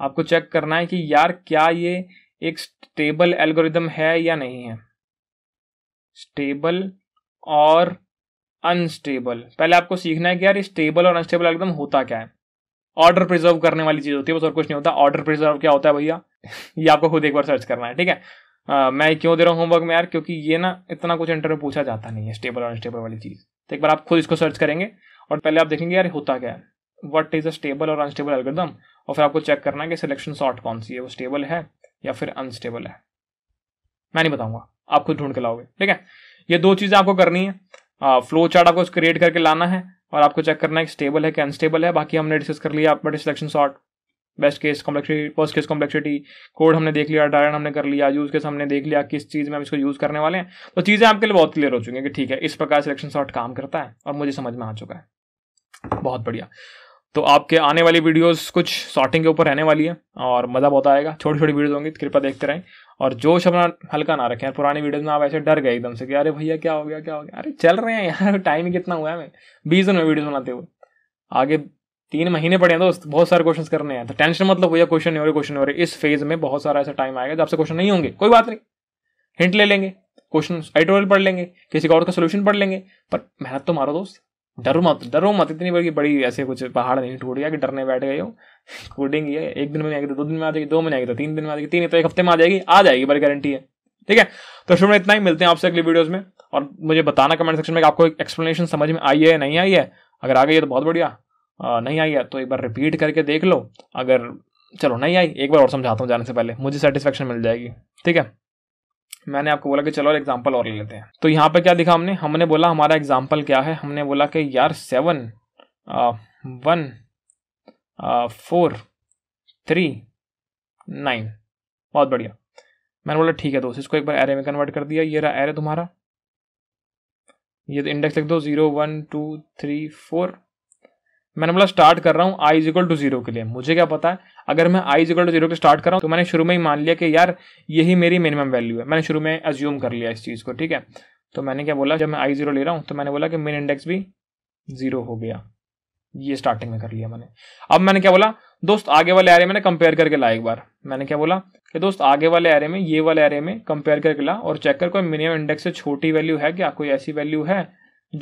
[SPEAKER 1] आपको चेक करना है कि यार क्या ये एक स्टेबल एल्गोरिदम है या नहीं है स्टेबल और अनस्टेबल पहले आपको सीखना है कि यार स्टेबल और अनस्टेबल एल्गोरिदम होता क्या है ऑर्डर प्रिजर्व करने वाली चीज़ होती है बस और कुछ नहीं होता ऑर्डर प्रिजर्व क्या होता है भैया ये आपको खुद एक बार सर्च करना है ठीक है Uh, मैं क्यों दे रहा हूँ होमवर्क में यार क्योंकि ये ना इतना कुछ इंटरव्यू पूछा जाता नहीं है स्टेबल और अनस्टेबल वाली चीज़ तो एक बार आप खुद इसको सर्च करेंगे और पहले आप देखेंगे यार होता क्या है वट इज़ अ स्टेबल और अनस्टेबल एल्गोरिदम और फिर आपको चेक करना है कि सिलेक्शन शॉर्ट कौन सी है वो स्टेबल है या फिर अनस्टेबल है मैं नहीं बताऊंगा आप खुद ढूंढ के लाओगे ठीक है ये दो चीज़ें आपको करनी है फ्लो चार्ट आपको क्रिएट करके लाना है और आपको चेक करना है कि स्टेबल है कि अनस्टेबल है बाकी हमने डिस्कस कर लिया but selection sort best case complexity worst case complexity code हमने देख लिया डायरेक्ट हमने कर लिया यूज़ केस हमने देख लिया किस चीज़ में हम इसको यूज़ करने वाले हैं तो चीज़ें आपके लिए बहुत क्लियर हो चुकी हैं कि ठीक है इस प्रकार सिलेक्शन शॉर्ट काम करता है और मुझे समझ में आ चुका है बहुत बढ़िया तो आपके आने वाली वीडियोस कुछ शॉर्टिंग के ऊपर रहने वाली है और मज़ा बहुत आएगा छोटी छोटी वीडियोस होंगी कृपया देखते रहें और जोश अपना हल्का ना रखें पुरानी वीडियोस में आप ऐसे डर गए एकदम से कि अरे भैया क्या हो गया क्या हो गया अरे चल रहे हैं यार टाइम ही कितना हुआ है मैं बीस दिन में वीडियोज बनाते हुए आगे तीन महीने पड़े हैं दोस्त बहुत सारे क्वेश्चन करने हैं तो टेंशन मतलब भैया क्वेश्चन नहीं हो रहे क्वेश्चन हो रहे इस फेज में बहुत सारा ऐसा टाइम आएगा जब आपसे क्वेश्चन नहीं होंगे कोई बात नहीं हिंट ले लेंगे क्वेश्चन एडिटोरियल पढ़ लेंगे किसी और का सोल्यूशन पढ़ लेंगे पर मेहनत तो मारो दोस्त डरो मत डरो मत इतनी बड़ी बड़ी ऐसे कुछ पहाड़ नहीं टूट गया कि डरने बैठ गए हो कोडिंग ये एक दिन में आएगी तो दो दिन में आ जाएगी दो महीने आएगी तो तीन दिन में आ जाएगी तीन तो एक हफ्ते में आ जाएगी आ जाएगी बड़ी गारंटी है ठीक है तो शुरू में इतना ही मिलते हैं आपसे अगली वीडियोज में और मुझे बताना कमेंट सेक्शन में आपको एक्सप्लेनेशन समझ में आई है नहीं आई है अगर आ गई है तो बहुत बढ़िया नहीं आई है तो एक बार रिपीट करके देख लो अगर चलो नहीं आई एक बार और समझाता हूँ जाने से पहले मुझे सेटिस्फेक्शन मिल जाएगी ठीक है मैंने आपको बोला कि चलो एग्जाम्पल और ले लेते हैं तो यहाँ पे क्या दिखा हमने हमने बोला हमारा एग्जाम्पल क्या है हमने बोला कि यार seven one four three nine बहुत बढ़िया मैंने बोला ठीक है दोस्त इसको एक बार एरे में कन्वर्ट कर दिया ये रहा एरे तुम्हारा ये तो इंडेक्स लिख दो zero one two three four मैंने बोला स्टार्ट कर रहा हूँ I is equal to zero के लिए मुझे क्या पता है अगर मैं आई जीरो टू जीरो को स्टार्ट कर रहा हूँ तो मैंने शुरू में ही मान लिया कि यार यही मेरी मिनिमम वैल्यू है मैंने शुरू में एज्यूम कर लिया इस चीज़ को ठीक है तो मैंने क्या बोला जब मैं आई जीरो ले रहा हूँ तो मैंने बोला कि मेन इंडेक्स भी जीरो हो गया ये स्टार्टिंग में कर लिया मैंने अब मैंने क्या बोला दोस्त आगे वाले एरे में कंपेयर करके ला एक बार मैंने क्या बोला कि दोस्त आगे वाले एरे में ये वाले एरे में कंपेयर करके ला और चेक कर कोई मिनिमम इंडेक्स से छोटी वैल्यू है क्या कोई ऐसी वैल्यू है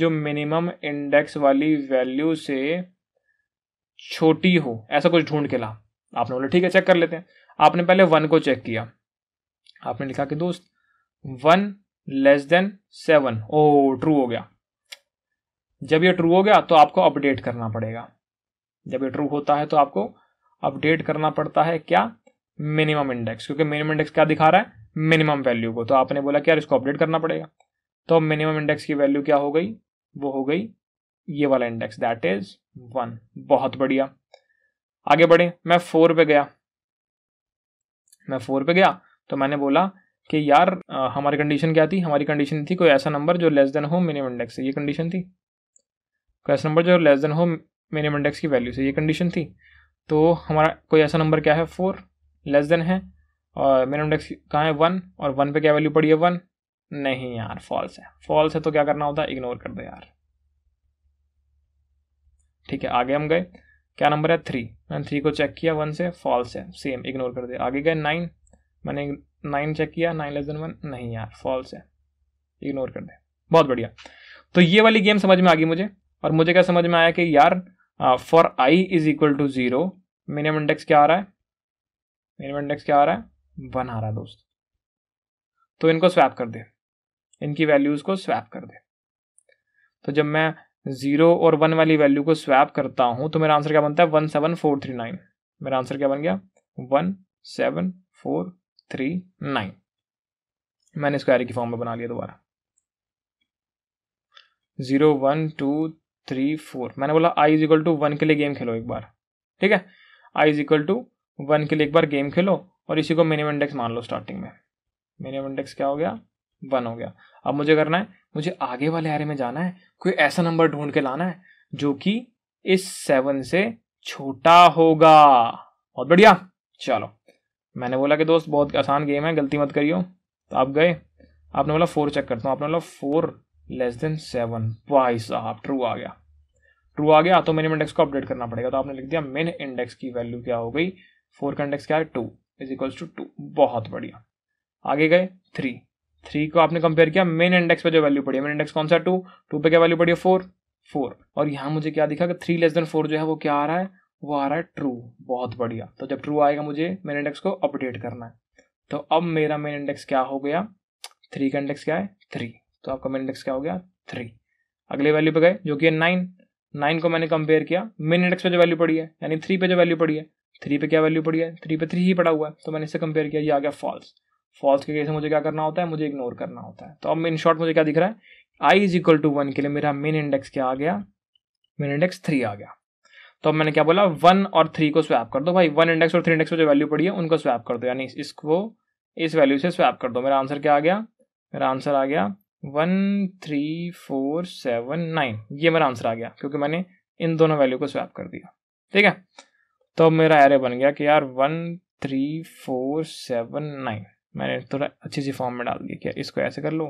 [SPEAKER 1] जो मिनिमम इंडेक्स वाली वैल्यू से छोटी हो ऐसा कुछ ढूंढ के ला आपने बोला ठीक है चेक कर लेते हैं आपने पहले वन को चेक किया आपने लिखा कि दोस्त one less than seven oh true हो गया जब ये ट्रू हो गया तो आपको अपडेट करना पड़ेगा जब ये ट्रू होता है तो आपको अपडेट करना पड़ता है क्या मिनिमम इंडेक्स क्योंकि मिनिमम इंडेक्स क्या दिखा रहा है मिनिमम वैल्यू को तो आपने बोला कि यार इसको अपडेट करना पड़ेगा तो मिनिमम इंडेक्स की वैल्यू क्या हो गई वो हो गई ये वाला इंडेक्स दैट इज वन बहुत बढ़िया आगे बढ़े मैं फोर पे गया मैं फोर पे गया तो मैंने बोला कि यार आ, हमारी कंडीशन क्या थी हमारी कंडीशन थी कोई ऐसा नंबर जो लेस देन हो मिनिमम इंडेक्स से ये कंडीशन थी कोई ऐसा नंबर जो लेस देन हो मिनिमम इंडेक्स की वैल्यू से ये कंडीशन थी तो हमारा कोई ऐसा नंबर क्या है फोर लेस देन है और मिनिमम इंडेक्स कहाँ है वन और वन पे क्या वैल्यू पड़ी है वन नहीं यार फॉल्स है फॉल्स है तो क्या करना होता है इग्नोर कर दो यार ठीक है आगे हम गए क्या नंबर है थ्री मैंने थ्री को चेक किया वन से फॉल्स है सेम इग्नोर कर दिया आगे गए नाइन मैंने नाइन चेक किया नाइन लेस देन वन नहीं यार फॉल्स है इग्नोर कर दे बहुत बढ़िया तो ये वाली गेम समझ में आ गई मुझे और मुझे क्या समझ में आया कि यार for I is equal to zero minimum index क्या आ रहा है मिनिमम इंडेक्स क्या आ रहा है वन आ रहा है दोस्त तो इनको स्वैप कर दे इनकी वैल्यूज़ को स्वैप कर दे तो जब मैं जीरो और वन वाली वैल्यू को स्वैप करता हूँ तो मेरा आंसर क्या बनता है one seven four three nine मेरा आंसर क्या बन गया one seven four three nine मैंने इसको की फॉर्म में बना लिया दोबारा zero one two three four मैंने बोला I is equal to one के लिए गेम खेलो एक बार ठीक है I is equal to one के लिए एक बार गेम खेलो और इसी को मिनिमम इंडेक्स मान लो स्टार्टिंग में मिनिमम इंडेक्स क्या हो गया वन हो गया अब मुझे करना है मुझे आगे वाले एरे में जाना है कोई ऐसा नंबर ढूंढ के लाना है जो कि इस सेवन से छोटा होगा बहुत बढ़िया चलो मैंने बोला कि दोस्त बहुत आसान गेम है गलती मत करियो तो आप गए आपने बोला फोर चेक करता हूँ आपने बोला फोर लेस देन सेवन वाई साहब ट्रू आ गया ट्रू आ गया तो मिनिम इंडेक्स को अपडेट करना पड़ेगा तो आपने लिख दिया मिन इंडेक्स की वैल्यू क्या हो गई फोर का इंडेक्स क्या है two is equals to two बहुत बढ़िया आगे गए थ्री थ्री को आपने कंपेयर किया मेन इंडेक्स पे जो वैल्यू पड़ी है मेन इंडेक्स कौन सा टू टू पे क्या वैल्यू पड़ी है फोर फोर और यहाँ मुझे क्या दिखा कि थ्री लेस देन फोर जो है वो क्या आ रहा है वो आ रहा है ट्रू बहुत बढ़िया तो जब ट्रू आएगा मुझे मेन इंडेक्स को अपडेट करना है तो अब मेरा मेन इंडेक्स क्या हो गया थ्री का इंडेक्स क्या है थ्री तो आपका मेन इंडेक्स क्या हो गया थ्री अगले वैल्यू पे गए जो कि है नाइन नाइन को मैंने कंपेयर किया मेन इंडेक्स पे जो वैल्यू पड़ी है यानी थ्री पे जो वैल्यू पड़ी है थ्री पे क्या वैल्यू पड़ी है थ्री पे थ्री ही पड़ा हुआ है तो मैंने इसे कंपेयर किया ये आ गया फॉल्स फॉल्स के केस में मुझे क्या करना होता है मुझे इग्नोर करना होता है तो अब इन शॉर्ट मुझे क्या दिख रहा है I is equal to one के लिए मेरा मेन इंडेक्स क्या आ गया मेन इंडेक्स थ्री आ गया तो अब मैंने क्या बोला वन और थ्री को स्वैप कर दो भाई वन इंडेक्स और थ्री इंडेक्स में जो वैल्यू पड़ी है उनको स्वैप कर दो यानी इसको इस वैल्यू से स्वैप कर दो मेरा आंसर क्या आ गया मेरा आंसर आ गया one three four seven nine ये मेरा आंसर आ गया क्योंकि मैंने इन दोनों वैल्यू को स्वैप कर दिया ठीक है तो मेरा एरे बन गया कि यार one three four seven nine मैंने थोड़ा अच्छी सी फॉर्म में डाल दी क्या इसको ऐसे कर लो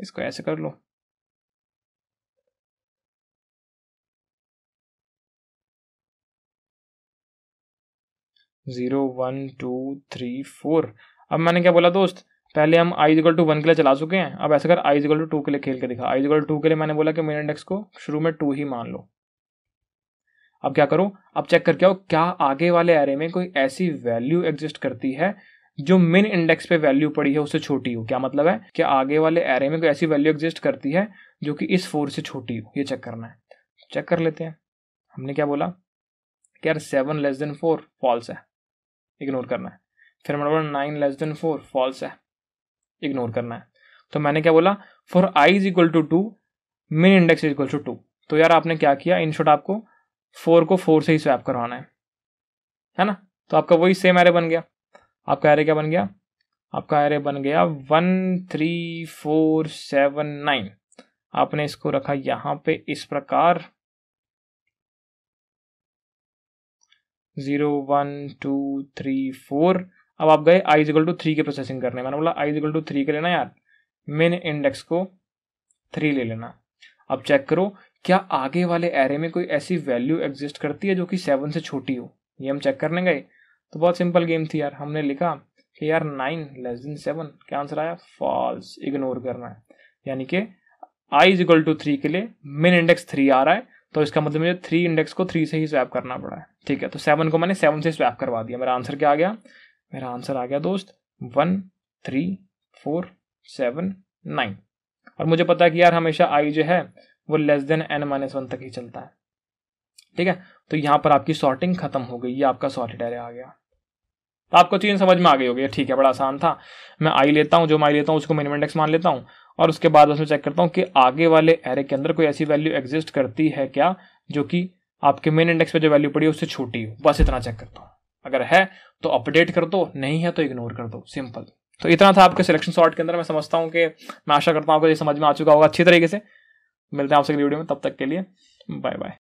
[SPEAKER 1] इसको ऐसे कर लो zero one two three four अब मैंने क्या बोला दोस्त पहले हम आई इजगल टू वन के लिए चला चुके हैं अब ऐसा कर आई इजगल टू टू के लिए खेल के दिखा आई इजगल टू के लिए मैंने बोला कि मेरे इंडेक्स को शुरू में टू ही मान लो अब क्या करो अब चेक करके आओ क्या आगे वाले एरे में कोई ऐसी वैल्यू एग्जिस्ट करती है जो मिन इंडेक्स पे वैल्यू पड़ी है उससे छोटी हो क्या मतलब है कि आगे वाले एरे में कोई ऐसी वैल्यू एग्जिस्ट करती है जो कि इस फोर से छोटी हो ये चेक करना है चेक कर लेते हैं हमने क्या बोला कि यार seven less than four false है इग्नोर करना है फिर हमारे बोला nine less than four false है इग्नोर करना है तो मैंने क्या बोला for I is equal to two min index is equal to two तो यार आपने क्या किया इन शॉर्ट आपको फोर को फोर से ही स्वैप करवाना है है ना तो आपका वही सेम एरे बन गया आपका एरे क्या बन गया आपका एरे बन गया one three four seven nine आपने इसको रखा यहां पे इस प्रकार zero one two three four अब आप गए आई इजिकल टू थ्री की प्रोसेसिंग करने मैंने बोला आई इजिकल टू थ्री के लेना यार मेन इंडेक्स को थ्री ले लेना अब चेक करो क्या आगे वाले एरे में कोई ऐसी वैल्यू एग्जिस्ट करती है जो कि सेवन से छोटी हो ये हम चेक करने गए तो बहुत सिंपल गेम थी यार हमने लिखा कि यार नाइन लेस देन सेवन क्या आंसर आया फॉल्स इग्नोर करना है यानी कि I is equal to three के लिए मेन इंडेक्स थ्री आ रहा है तो इसका मतलब मुझे थ्री इंडेक्स को थ्री से ही स्वैप करना पड़ा है ठीक है तो सेवन को मैंने सेवन से स्वैप करवा दिया मेरा आंसर क्या आ गया मेरा आंसर आ गया दोस्त one three four seven nine और मुझे पता है कि यार हमेशा आई जो है वो less than N minus one तक ही चलता है ठीक है तो यहाँ पर आपकी सॉर्टिंग खत्म हो गई ये आपका सॉर्टेड एरिया आ गया तो आपको चीज़ें समझ में आ गई होगी ठीक है बड़ा आसान था मैं आई लेता हूँ जो मैं आई लेता हूँ उसको मिनिमम इंडेक्स मान लेता हूँ और उसके बाद उसमें चेक करता हूँ कि आगे वाले एरे के अंदर कोई ऐसी वैल्यू एग्जिस्ट करती है क्या जो कि आपके मेन इंडेक्स पे जो वैल्यू पड़ी है उससे छोटी हो बस इतना चेक करता हूँ अगर है तो अपडेट कर दो नहीं है तो इग्नोर कर दो सिंपल तो इतना था आपके सिलेक्शन शॉर्ट के अंदर मैं समझता हूँ कि मैं आशा करता हूँ आपको ये समझ में आ चुका होगा अच्छी तरीके से मिलते हैं आपसे अगली वीडियो में तब तक के लिए बाय बाय